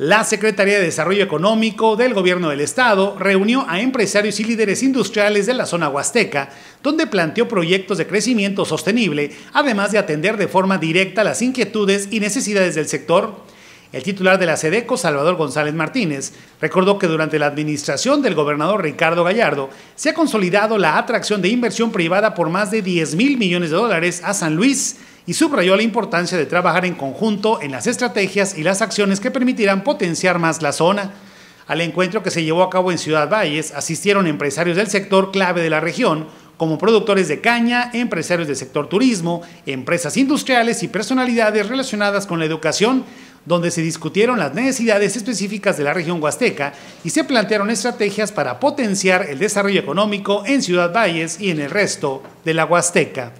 La Secretaría de Desarrollo Económico del Gobierno del Estado reunió a empresarios y líderes industriales de la zona huasteca, donde planteó proyectos de crecimiento sostenible, además de atender de forma directa las inquietudes y necesidades del sector. El titular de la SEDECO, Salvador González Martínez, recordó que durante la administración del gobernador Ricardo Gallardo se ha consolidado la atracción de inversión privada por más de 10 mil millones de dólares a San Luis y subrayó la importancia de trabajar en conjunto en las estrategias y las acciones que permitirán potenciar más la zona. Al encuentro que se llevó a cabo en Ciudad Valles asistieron empresarios del sector clave de la región, como productores de caña, empresarios del sector turismo, empresas industriales y personalidades relacionadas con la educación, donde se discutieron las necesidades específicas de la región huasteca y se plantearon estrategias para potenciar el desarrollo económico en Ciudad Valles y en el resto de la Huasteca.